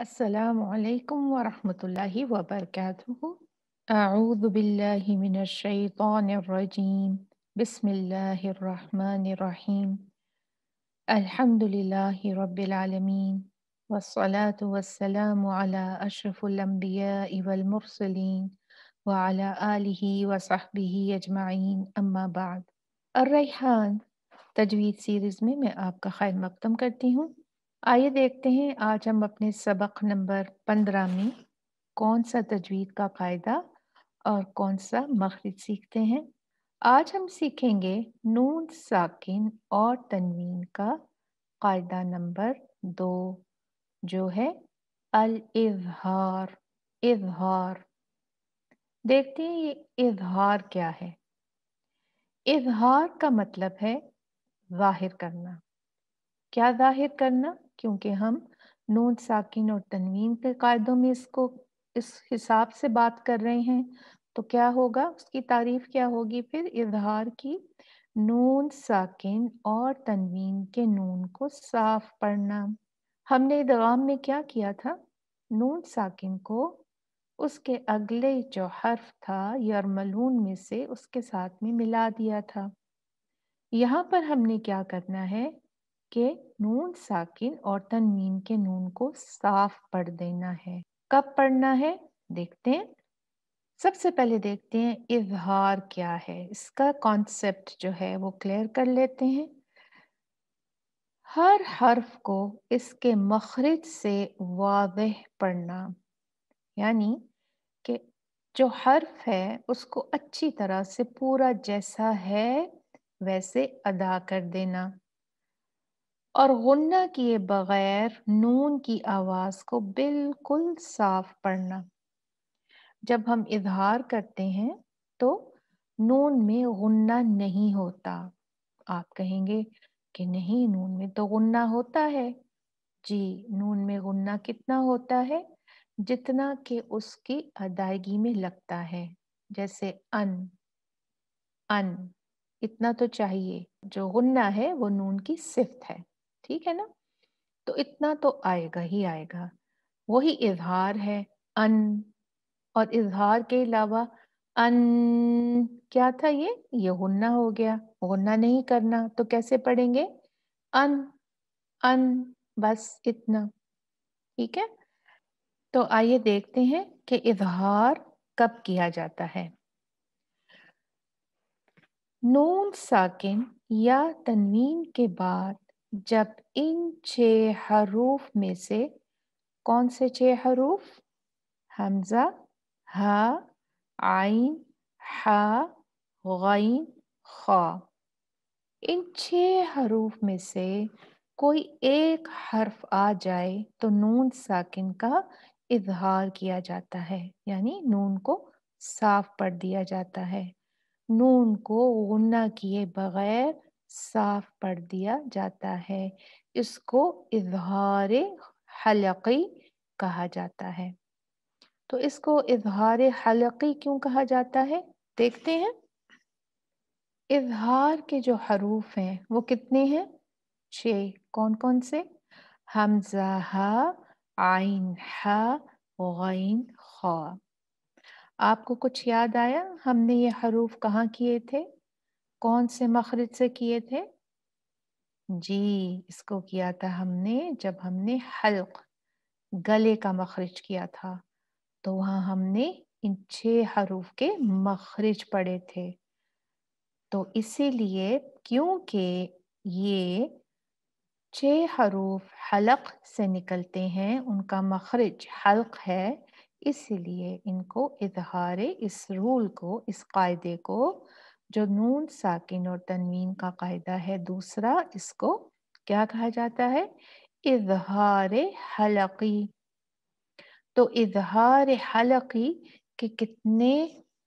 السلام عليكم ورحمة الله وبركاته أعوذ بالله من الشيطان الرجيم بسم الله الرحمن الرحيم الحمد لله رب العالمين والصلاة والسلام على أشرف الأنبياء والمرسلين وعلى آله وصحبه أجمعين أما بعد الريحان تجويد سيريز میں میں آپ کا خیر مقدم کرتی ہوں आइए देखते हैं आज हम अपने सबक नंबर पंद्रह में कौन सा तजवीद का कायदा और कौन सा मखरज सीखते हैं आज हम सीखेंगे नून साकिन और तनवीन का कायदा नंबर दो जो है अल इजहार इजहार देखते हैं ये इजहार क्या है इजहार का मतलब है जाहिर करना क्या जाहिर करना क्योंकि हम नून साकिन और तनवीन के कायदों में इसको इस हिसाब से बात कर रहे हैं तो क्या होगा उसकी तारीफ क्या होगी फिर इजहार की नून साकिन और तनवीन के नून को साफ पढ़ना हमने दवाम में क्या किया था नून साकिन को उसके अगले जो हर्फ था यरमलून में से उसके साथ में मिला दिया था यहाँ पर हमने क्या करना है के नून साकिन और तनवीन के नून को साफ पढ़ देना है कब पढ़ना है देखते हैं सबसे पहले देखते हैं इजहार क्या है इसका कॉन्सेप्ट जो है वो क्लियर कर लेते हैं हर हर्फ को इसके मखरज से वाजह पढ़ना यानी कि जो हर्फ है उसको अच्छी तरह से पूरा जैसा है वैसे अदा कर देना और गुन्ना किए बगैर नून की आवाज़ को बिल्कुल साफ पढ़ना जब हम इजहार करते हैं तो नून में गुन्ना नहीं होता आप कहेंगे कि नहीं नून में तो गुन्ना होता है जी नून में गुन्ना कितना होता है जितना कि उसकी अदायगी में लगता है जैसे अन अन इतना तो चाहिए जो गुन्ना है वो नून की सिफ्त है ठीक है ना तो इतना तो आएगा ही आएगा वही इजहार है अन और इजहार के अलावा अन क्या था ये ये गुन्ना हो गया गुन्ना नहीं करना तो कैसे पढ़ेंगे अन अन बस इतना ठीक है तो आइए देखते हैं कि इजहार कब किया जाता है नून साकिन या तनवीन के बाद जब इन छः हरूफ में से कौन से छः हरूफ हमज़ा हा आइन हा गैन खा इन छः हरूफ में से कोई एक हर्फ आ जाए तो नून साकिन का इजहार किया जाता है यानी नून को साफ पढ़ दिया जाता है नून को गुन्ना किए बगैर साफ पढ़ दिया जाता है इसको इजहार हलकी कहा जाता है तो इसको इजहार हलकी क्यों कहा जाता है देखते हैं इजहार के जो हरूफ हैं वो कितने हैं छ कौन कौन से हमजा हा आइन हा खा आपको कुछ याद आया हमने ये हरूफ कहाँ किए थे कौन से मखरज से किए थे जी इसको किया था हमने जब हमने हल्क गले का मखरज किया था तो वहां हमने इन छह हरूफ के मखरज पड़े थे तो इसीलिए क्योंकि ये छह हरूफ हलक से निकलते हैं उनका मखरज हल्क है इसलिए इनको इजहार इस रूल को इस कायदे को जो नून साकिन और तनवीन का कायदा है दूसरा इसको क्या कहा जाता है इजहार हलकी तो इजहार हलकी के कितने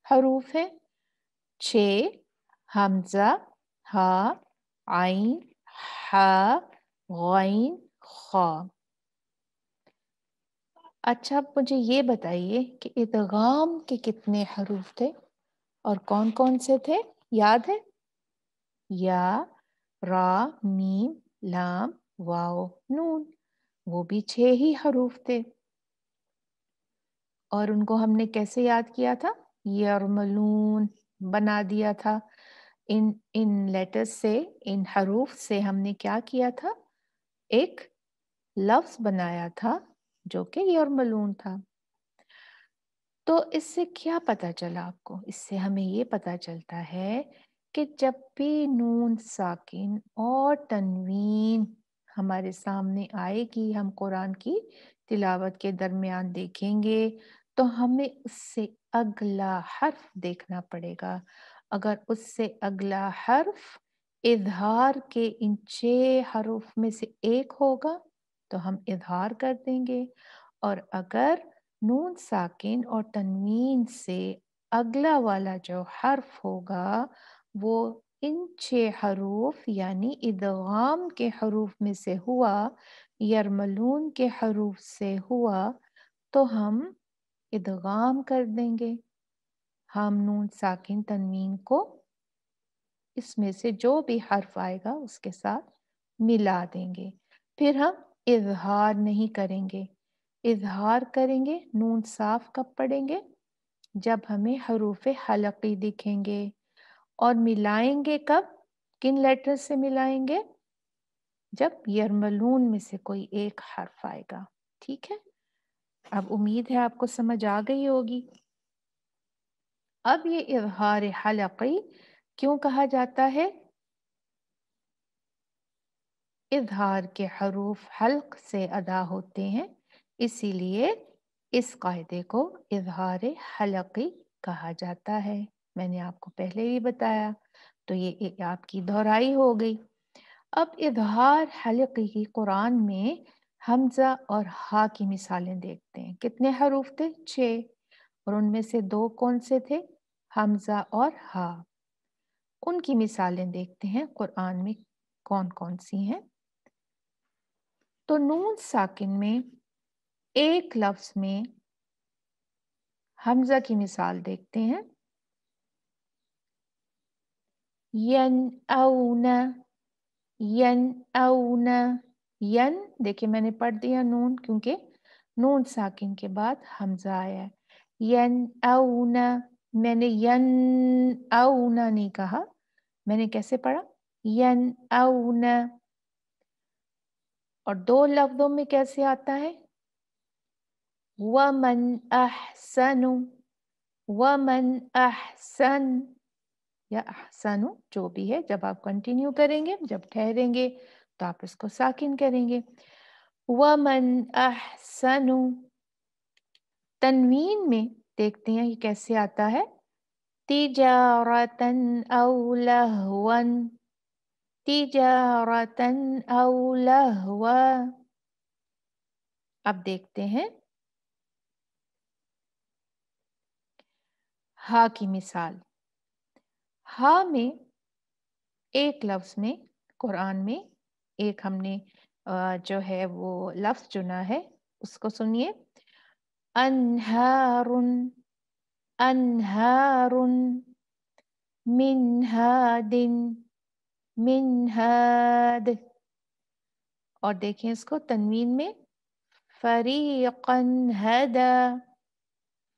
हरूफ हैं छ हमजा हा आइन हा खा अच्छा आप मुझे ये बताइए कि इदगाम के कितने हरूफ थे और कौन कौन से थे याद है या रा मीम लाम वाओ नून वो भी छह ही हरूफ थे और उनको हमने कैसे याद किया था यरमलून बना दिया था इन इन लेटर्स से इन हरूफ से हमने क्या किया था एक लफ्ज़ बनाया था जो कि यरमलून था तो इससे क्या पता चला आपको इससे हमें ये पता चलता है कि जब भी नून साकिन और तनवीन हमारे सामने आएगी हम कुरान की तिलावत के दरमियान देखेंगे तो हमें उससे अगला हर्फ देखना पड़ेगा अगर उससे अगला हर्फ इजहार के इन छः हरूफ में से एक होगा तो हम इजहार कर देंगे और अगर नून साकिन और तनवीन से अगला वाला जो हर्फ होगा वो इन छः हरूफ यानी इदगाम के हरूफ में से हुआ यरमलून के हरूफ से हुआ तो हम इदगाम कर देंगे हम नून साकिन तनवीन को इसमें से जो भी हर्फ आएगा उसके साथ मिला देंगे फिर हम इजहार नहीं करेंगे इजहार करेंगे नून साफ कब पढ़ेंगे जब हमें हरूफ हलकी दिखेंगे और मिलाएंगे कब किन लेटर से मिलाएंगे जब यरमलून में से कोई एक हर्फ आएगा ठीक है अब उम्मीद है आपको समझ आ गई होगी अब ये इजहार हलकी क्यों कहा जाता है इजहार के हरूफ हल्क से अदा होते हैं इसीलिए इस कायदे को इजहार हलकी कहा जाता है मैंने आपको पहले भी बताया तो ये आपकी दोहराई हो गई अब इजहार हलकी की कुरान में हमजा और हा की मिसालें देखते हैं कितने हरूफ थे छः और उनमें से दो कौन से थे हमजा और हा उनकी मिसालें देखते हैं कुरान में कौन कौन सी हैं तो नून साकिन में एक लफ्ज में हमजा की मिसाल देखते हैं यन औन यन अउन यन देखिए मैंने पढ़ दिया नून क्योंकि नून साकिन के बाद हमजा आया यन अउन मैंने यन अउन नहीं कहा मैंने कैसे पढ़ा यन अउन और दो लफ्जों में कैसे आता है ومن أحسن वमन अहसन या अहसन जो भी है जब आप कंटिन्यू करेंगे जब ठहरेंगे तो आप इसको साकिन करेंगे वमन अहसन तनवीन में देखते हैं ये कैसे आता है तिजारतन अवलहवन तिजारतन अवलहवा अब देखते हैं हा की मिसाल हा में एक लफ्ज़ में कुरान में एक हमने जो है वो लफ्ज़ चुना है उसको सुनिए अनहारुन अनहारुन मिन मिनहाद और देखें इसको तनवीन में फरीकन हदा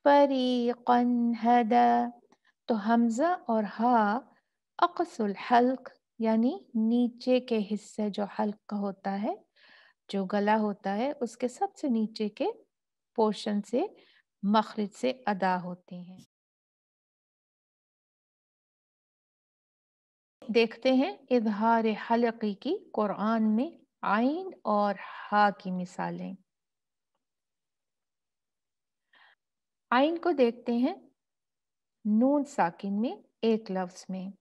फरीकन हदा तो हमज़ा और हा अक्सुल हल्क यानी नीचे के हिस्से जो हल्क का होता है जो गला होता है उसके सबसे नीचे के पोर्शन से मखरज से अदा होते हैं देखते हैं इजहार हलकी की कुरान में आइन और हा की मिसालें आइन को देखते हैं नून साकिन में एक लफ्ज में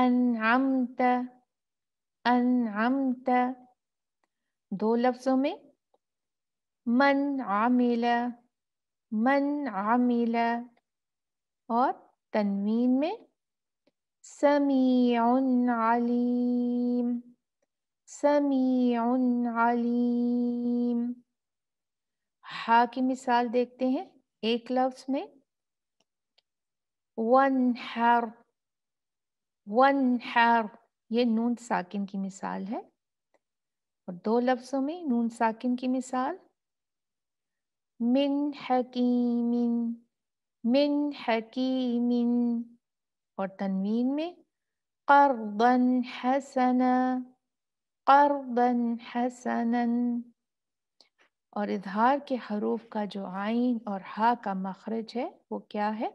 अन अनअमत दो लफ्जों में मन आमिल मन आमिल और तनवीन में समी समीम समी हा की मिसाल देखते हैं एक लफ्ज में वन हर वन हर ये नून साकिन की मिसाल है और दो लफ्जों में नून साकिन की मिसाल मिन हकीमिन मिन हकीमिन और तनवीन में कर्दन हसना कर्दन हसनन और इजहार के हरूफ का जो आइन और हा का मखरज है वो क्या है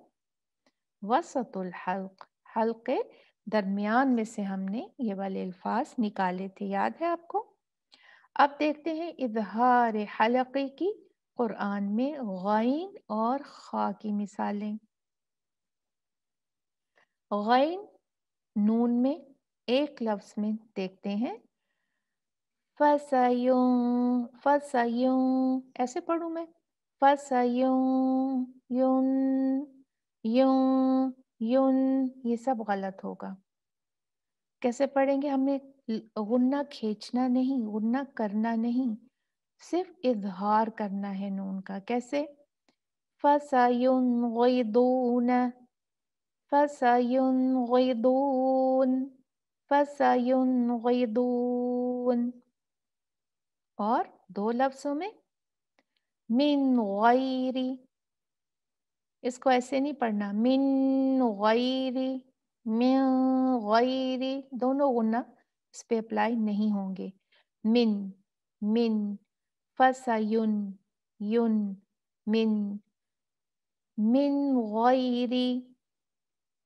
वसतुल हल्क हल्के दरमियान में से हमने ये वाले अल्फाज निकाले थे याद है आपको अब देखते हैं इजहार हल्के की कुरान में गैन और खा की मिसालें गैन नून में एक लफ्ज़ में देखते हैं फसयूं फसयूं ऐसे पढ़ू मैं फसयूं यूं यूं यूं ये सब गलत होगा कैसे पढ़ेंगे हमने गुन्ना खींचना नहीं गुन्ना करना नहीं सिर्फ इजहार करना है नून का कैसे फसयुन गुदून फसयुन गुदून फसयुन गुदून और दो लफ्जों में मिन गैरी इसको ऐसे नहीं पढ़ना मिन गैरी मिन गैरी दोनों गुना इस पे अप्लाई नहीं होंगे मिन मिन फसायुन युन मिन मिन गैरी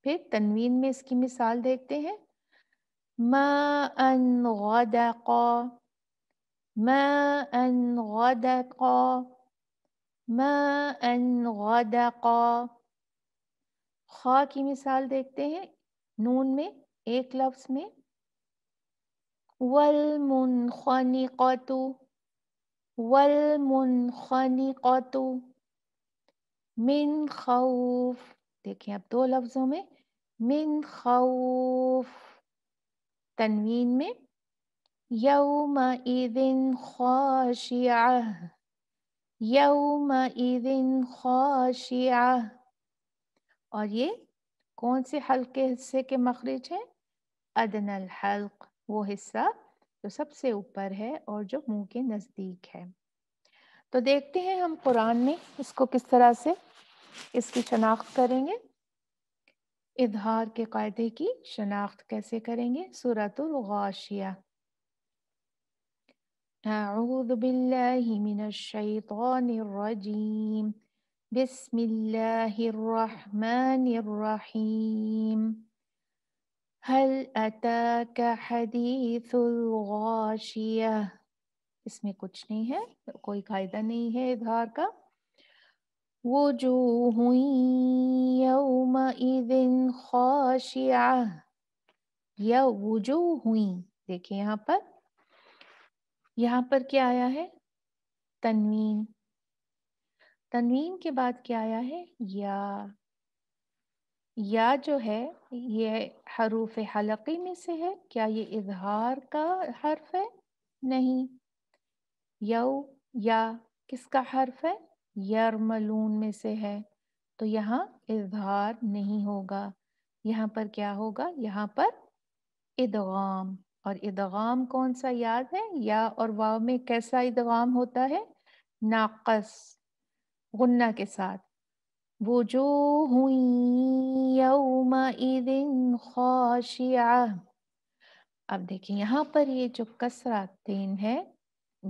फिर तनवीन में इसकी मिसाल देखते हैं मा अन गदा ماء غدقا ماء غدقا खा की मिसाल देखते हैं नून में एक लफ्ज में वल मुन खानी कतु वल मुन खानी कतु मिन खौफ देखिए अब दो लफ्जों में मिन खौफ तनवीन में يومئذ خاشعة يومئذ خاشعة और ये कौन से हल्के हिस्से के मखरज है अदनल हल्क वो हिस्सा जो सबसे ऊपर है और जो मुंह के नज़दीक है तो देखते हैं हम कुरान में इसको किस तरह से इसकी शनाख्त करेंगे इधार के कायदे की शनाख्त कैसे करेंगे सूरतुल गाशिया أعوذ بالله من الشيطان الرجيم بسم الله الرحمن الرحيم هل أتاك حديث الغاشية اسمي كتش نيه كوي قائدة نيه नहीं وجوه يومئذ خاشعة يا وجوه देखिए यहाँ यहाँ पर क्या आया है तनवीन तनवीन के बाद क्या आया है या या जो है ये हरूफ हलकी में से है क्या ये इजहार का हर्फ है नहीं यो या किसका हर्फ है यरमलून में से है तो यहाँ इजहार नहीं होगा यहाँ पर क्या होगा यहाँ पर इदगाम और इदगाम कौन सा याद है या और वाव में कैसा इदगाम होता है नाकस गुन्ना के साथ वो जो हुई खौशिया अब देखिए यहाँ पर ये जो कसरा तीन है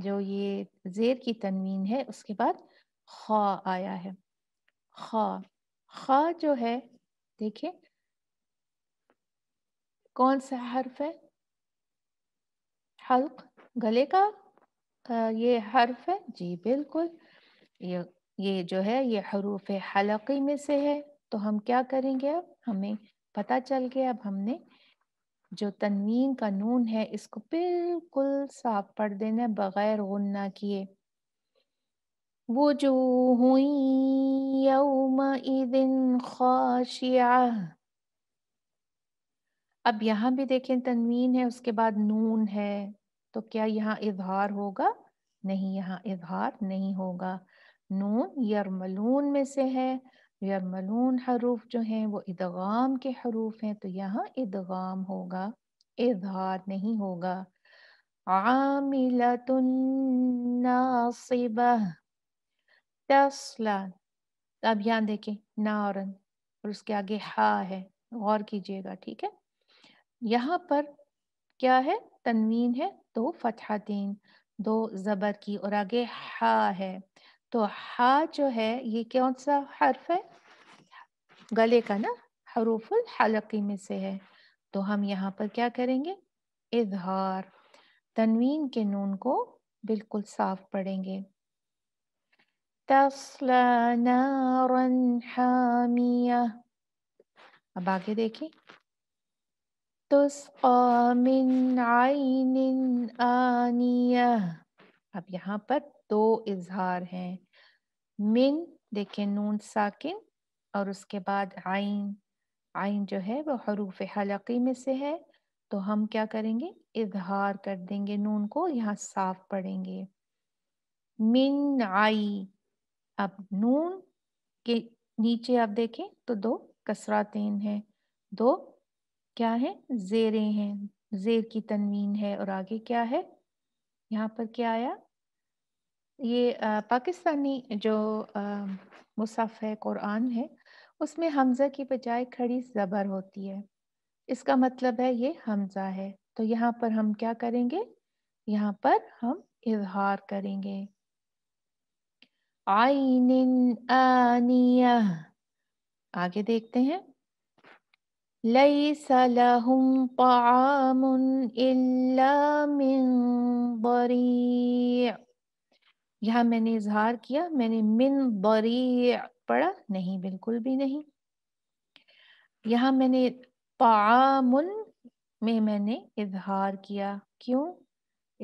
जो ये जेर की तनवीन है उसके बाद खा आया है खा खा जो है देखिए कौन सा हर्फ है हल्क गले का आ, ये हर्फ है जी बिल्कुल ये ये जो है ये हरूफ हलकी में से है तो हम क्या करेंगे अब हमें पता चल गया अब हमने जो तनवीन का नून है इसको बिल्कुल साफ पढ़ देना बगैर गुन्ना किए वो जो हुई यौम खाशिया अब यहाँ भी देखें तनवीन है उसके बाद नून है तो क्या यहाँ इजहार होगा नहीं यहाँ इजहार नहीं होगा नून यरमलून में से है यरमलून हरूफ जो हैं वो इदगाम के हरूफ हैं तो यहाँ इदगाम होगा इजहार नहीं होगा आमिल अब यहाँ देखें नारन और उसके आगे हा है गौर कीजिएगा ठीक है यहाँ पर क्या है तनवीन है दो फतहातीन दो ज़बर की और आगे हा है तो हा जो है ये कौन सा हर्फ है गले का ना हरूफुल हलकी में से है तो हम यहाँ पर क्या करेंगे इजहार तनवीन के नून को बिल्कुल साफ पढ़ेंगे तस्ला नारन हामिया अब आगे देखिए आनिया अब यहाँ पर दो इजहार हैं मिन देखे नून साकिन और उसके बाद आइन आइन जो है वो हरूफ हलकी में से है तो हम क्या करेंगे इजहार कर देंगे नून को यहाँ साफ पढ़ेंगे मिन आई अब नून के नीचे आप देखें तो दो कसरातीन हैं दो क्या है जेरे हैं जेर की तनवीन है और आगे क्या है यहाँ पर क्या आया ये आ, पाकिस्तानी जो मुसफ़ है कुरान है उसमें हमज़ा की बजाय खड़ी ज़बर होती है इसका मतलब है ये हमज़ा है तो यहाँ पर हम क्या करेंगे यहाँ पर हम इजहार करेंगे आइन आनिया आगे देखते हैं ليس لهم طعام إلا من ضريع यहाँ मैंने इजहार किया मैंने मिन बरी पढ़ा नहीं बिल्कुल भी नहीं यहाँ मैंने पामुन में मैंने इजहार किया क्यों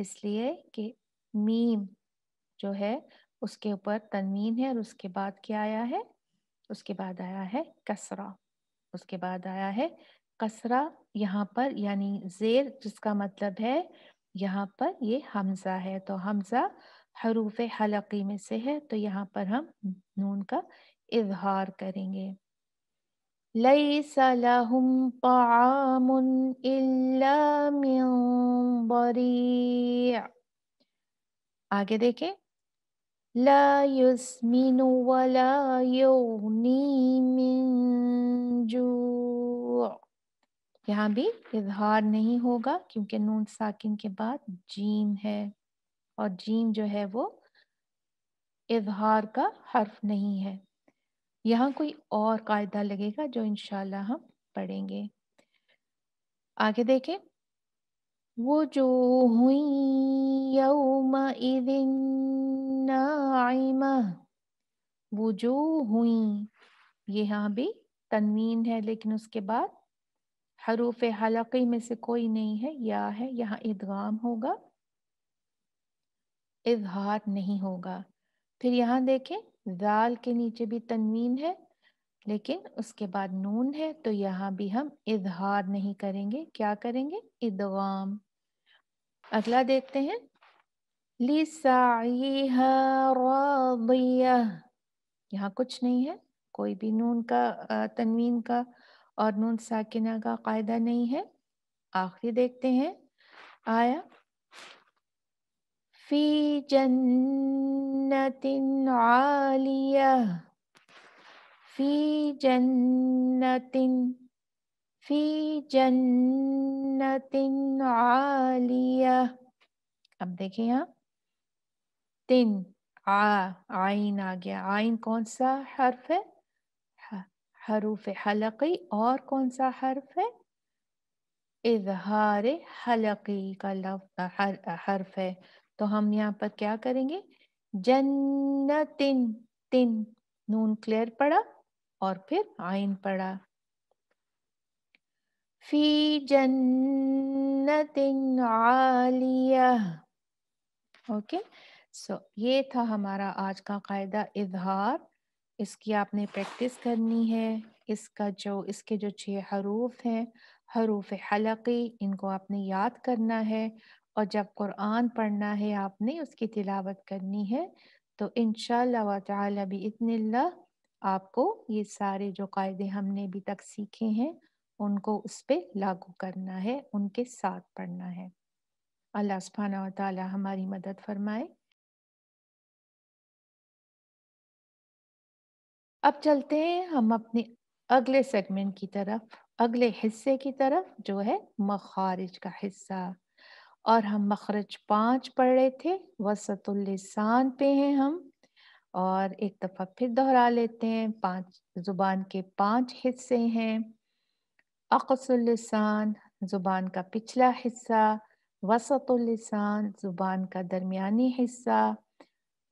इसलिए कि मीम जो है उसके ऊपर तनवीन है और उसके बाद क्या आया है उसके बाद आया है कसरा उसके बाद आया है कसरा यहाँ पर यानी जेर जिसका मतलब है यहाँ पर ये हमजा है तो हमजा हरूफ हलकी में से है तो यहाँ पर हम नून का इजहार करेंगे आगे देखें لا يسمن ولا يغني من جوع यहाँ भी इजहार नहीं होगा क्योंकि नून साकिन के बाद जीम है और जीम जो है वो इजहार का हर्फ नहीं है यहाँ कोई और कायदा लगेगा जो इनशाला हम पढ़ेंगे आगे देखें वो जो हुई यौम नाइमा वो जो हुई ये यहाँ भी तनवीन है लेकिन उसके बाद हरूफ हलाकई में से कोई नहीं है या है यहाँ इदगाम होगा इजहार नहीं होगा फिर यहाँ देखें जाल के नीचे भी तनवीन है लेकिन उसके बाद नून है तो यहाँ भी हम इजहार नहीं करेंगे क्या करेंगे इदगाम अगला देखते हैं यहाँ कुछ नहीं है कोई भी नून का तनवीन का और नून साकिना का कायदा नहीं है आखिरी देखते हैं आया फी जन्नतिन आलिया फी जन्नतिन फी जन्नतिन आलिया अब देखिए यहाँ तीन आ आइन आ गया आइन कौन सा हर्फ है हरूफ हलकी और कौन सा हर्फ है इजहार हलकी का लफ हर, हर्फ है तो हम यहाँ पर क्या करेंगे जन्न तिन तिन नून क्लियर पड़ा और फिर आइन पड़ा फी जन्न तिन आलिया ओके okay? सो so, ये था हमारा आज का कायदा इजहार इसकी आपने प्रैक्टिस करनी है इसका जो इसके जो छः हरूफ हैं हरूफ हलकी इनको आपने याद करना है और जब कुरान पढ़ना है आपने उसकी तिलावत करनी है तो इन ताला भी इतने आपको ये सारे जो कायदे हमने अभी तक सीखे हैं उनको उस पर लागू करना है उनके साथ पढ़ना है अल्लाह सुबहाना ताली हमारी मदद फरमाए अब चलते हैं हम अपने अगले सेगमेंट की तरफ अगले हिस्से की तरफ जो है मखारिज का हिस्सा और हम मखरज पाँच पढ़ रहे थे वसतुल्लिसान पे हैं हम और एक दफ़ा फिर दोहरा लेते हैं पांच ज़ुबान के पांच हिस्से हैं अकसुल्लिसान ज़ुबान का पिछला हिस्सा वसतुल्लिसान ज़ुबान का दरमिया हिस्सा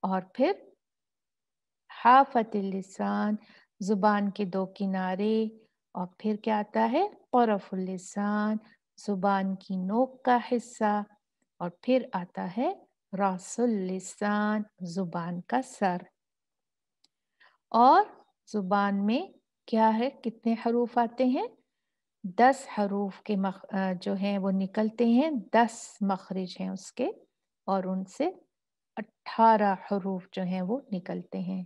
और फिर हाफत लिसान ज़ुबान के दो किनारे और फिर क्या आता है औरफुल्लिसान ज़ुबान की नोक का हिस्सा और फिर आता है रसुल्लिसान ज़ुबान का सर और ज़ुबान में क्या है कितने हरूफ आते हैं दस हरूफ के मख, जो हैं वो निकलते हैं दस मखरज हैं उसके और उनसे अट्ठारह हरूफ जो हैं वो निकलते हैं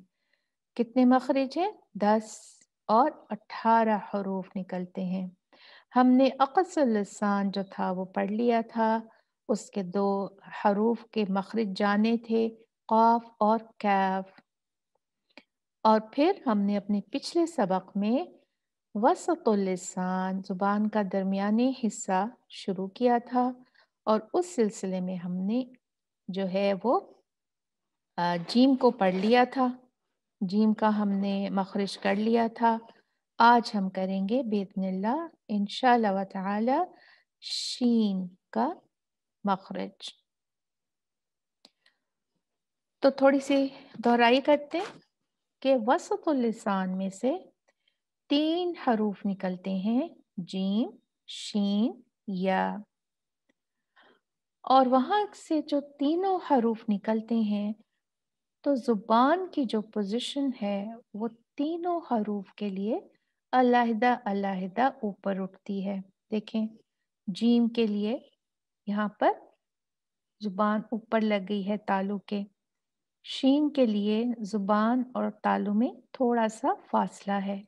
कितने मखरज हैं दस और अठारह हरूफ निकलते हैं हमने अकसलसान जो था वो पढ़ लिया था उसके दो हरूफ के मखरज जाने थे कौफ और कैफ और फिर हमने अपने पिछले सबक में वसतुलसान ज़ुबान का दरमिया हिस्सा शुरू किया था और उस सिलसिले में हमने जो है वो जीम को पढ़ लिया था जीम का हमने मखरज कर लिया था आज हम करेंगे बेदनल्ला इनशाला ताला शीन का मखरज तो थोड़ी सी दोहराई करते कि वसतुल्लिसान में से तीन हरूफ निकलते हैं जीम शीन या और वहां से जो तीनों हरूफ निकलते हैं तो ज़ुबान की जो पोजीशन है वो तीनों हरूफ के लिए अलहदा अलहदा ऊपर उठती है देखें जीम के लिए यहाँ पर ज़ुबान ऊपर लग गई है तालु के शीन के लिए ज़ुबान और तालु में थोड़ा सा फासला है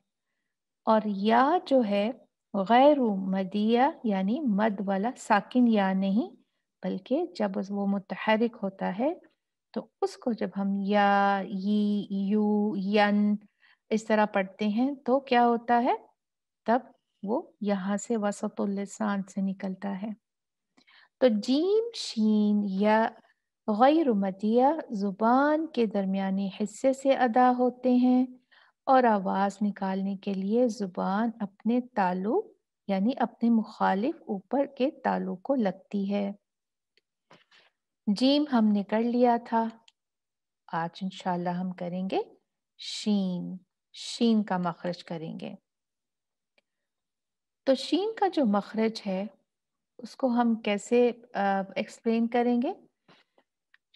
और या जो है गैर मदिया यानी मद वाला साकिन या नहीं बल्कि जब वो मुतहरिक होता है तो उसको जब हम या यी यू यन इस तरह पढ़ते हैं तो क्या होता है तब वो यहाँ से वसतुल्लिसान से निकलता है तो जीम शीन या गैर मदिया ज़ुबान के दरमिया हिस्से से अदा होते हैं और आवाज़ निकालने के लिए ज़ुबान अपने तालु यानी अपने मुखालिफ ऊपर के तालु को लगती है जीम हमने कर लिया था आज इंशाल्लाह हम करेंगे शीन शीन का मखरज करेंगे तो शीन का जो मखरज है उसको हम कैसे एक्सप्लेन करेंगे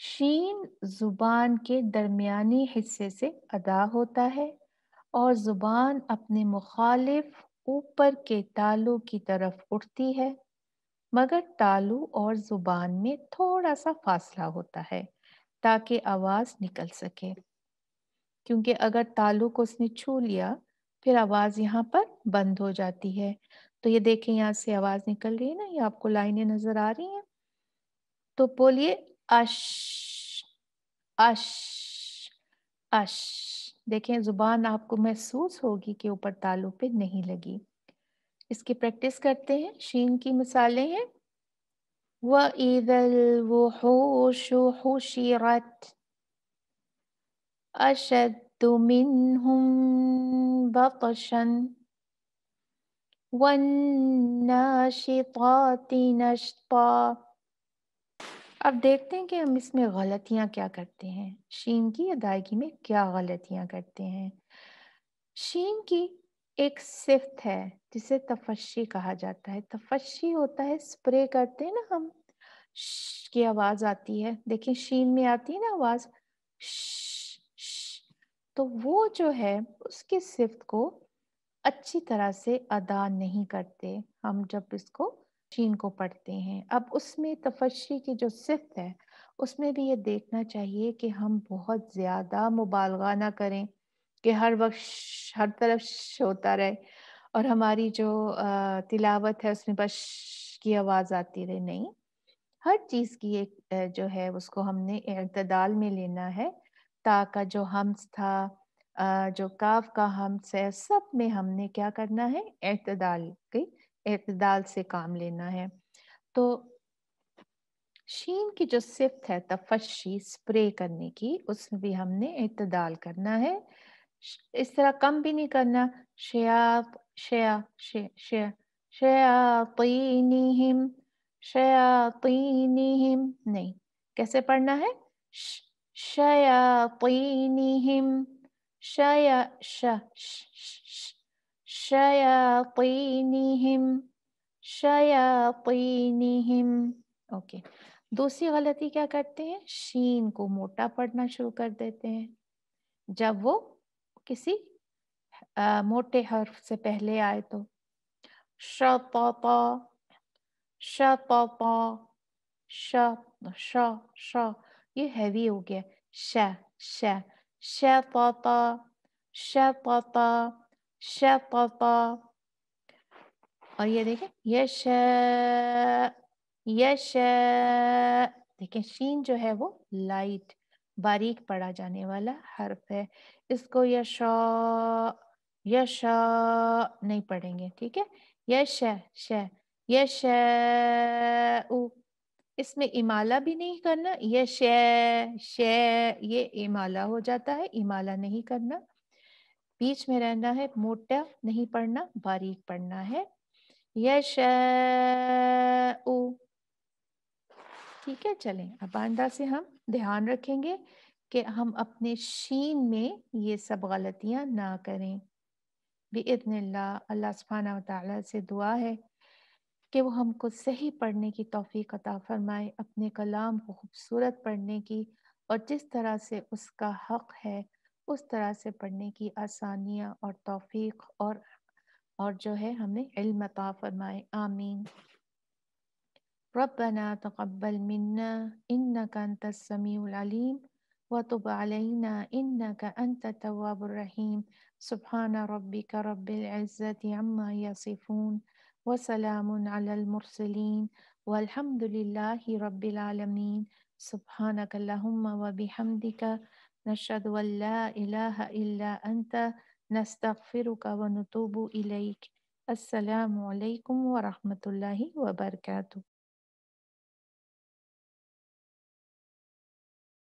शीन ज़ुबान के दरमियानी हिस्से से अदा होता है और ज़ुबान अपने मुखालिफ ऊपर के तालों की तरफ उठती है मगर तालू और जुबान में थोड़ा सा फासला होता है ताकि आवाज निकल सके क्योंकि अगर तालू को उसने छू लिया फिर आवाज यहाँ पर बंद हो जाती है तो ये देखें यहाँ से आवाज निकल रही है ना ये आपको लाइनें नजर आ रही हैं तो बोलिए अश अश अश देखें जुबान आपको महसूस होगी कि ऊपर तालू पे नहीं लगी इसकी प्रैक्टिस करते हैं शीन की मिसालें हैं व ईदल वो होश होशीरत अशद बशन बतशन अब देखते हैं कि हम इसमें गलतियां क्या करते हैं शीन की अदायगी में क्या गलतियां करते हैं शीन की एक सिफ्त है जिसे तफशी कहा जाता है तफशी होता है स्प्रे करते हैं ना हम की आवाज आती है देखिए शीन में आती है ना आवाज तो वो जो है उसकी सिफ्त को अच्छी तरह से अदा नहीं करते हम जब इसको शीन को पढ़ते हैं अब उसमें तफशी की जो सिफ्त है उसमें भी ये देखना चाहिए कि हम बहुत ज़्यादा मुबालगा ना करें कि हर वक्त हर तरफ होता रहे और हमारी जो तिलावत है उसमें बस की आवाज़ आती रहे नहीं हर चीज़ की एक जो है उसको हमने अतदाल में लेना है ता जो हम्स था जो काफ का हम्स है सब में हमने क्या करना है अतदाल के अतदाल से काम लेना है तो शीन की जो सिफ्त है तफशी स्प्रे करने की उसमें भी हमने अतदाल करना है इस तरह कम भी नहीं करना शया शया शया शयातीनिहिम शयातीनिहिम नहीं कैसे पढ़ना है शयातीनिहिम शया शयातीनिहिम शयातीनिहिम ओके दूसरी गलती क्या करते हैं शीन को मोटा पढ़ना शुरू कर देते हैं जब वो किसी आ, मोटे हर्फ से पहले आए तो श श श श श ये हैवी हो गया श श श श श प और ये देखें यश यश देखें शीन जो है वो लाइट बारीक पढ़ा जाने वाला हर्फ है इसको यशा यशा नहीं पढ़ेंगे ठीक है यश श यश इसमें इमाला भी नहीं करना यश श ये इमाला हो जाता है इमाला नहीं करना बीच में रहना है मोटा नहीं पढ़ना बारीक पढ़ना है यश ठीक है चलें अब आंदा से हम ध्यान रखेंगे कि हम अपने शीन में ये सब गलतियां ना करें इतने अल्लाह सुबहाना से दुआ है कि वो हमको सही पढ़ने की तोफ़ी अता फरमाए अपने कलाम को खूबसूरत पढ़ने की और जिस तरह से उसका हक है उस तरह से पढ़ने की आसानियाँ और तोफ़ी और और जो है हमें इल्म अता फरमाए आमीन ربنا تقبل منا إنك أنت السميع العليم وتب علينا إنك أنت التواب الرحيم سبحان ربك رب العزة عما يصفون وسلام على المرسلين والحمد لله رب العالمين سبحانك اللهم وبحمدك نشهد أن لا إله إلا أنت نستغفرك ونتوب إليك السلام عليكم ورحمة الله وبركاته